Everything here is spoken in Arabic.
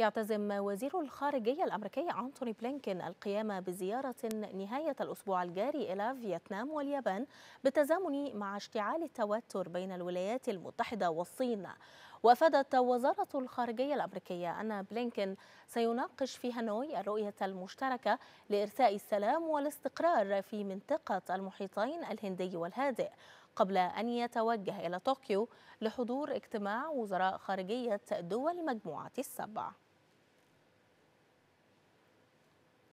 يعتزم وزير الخارجية الأمريكي أنتوني بلينكين القيام بزيارة نهاية الأسبوع الجاري إلى فيتنام واليابان بالتزامن مع اشتعال التوتر بين الولايات المتحدة والصين وافادت وزاره الخارجيه الامريكيه ان بلينكن سيناقش في هانوي الرؤيه المشتركه لارساء السلام والاستقرار في منطقه المحيطين الهندي والهادئ قبل ان يتوجه الى طوكيو لحضور اجتماع وزراء خارجيه دول مجموعه السبع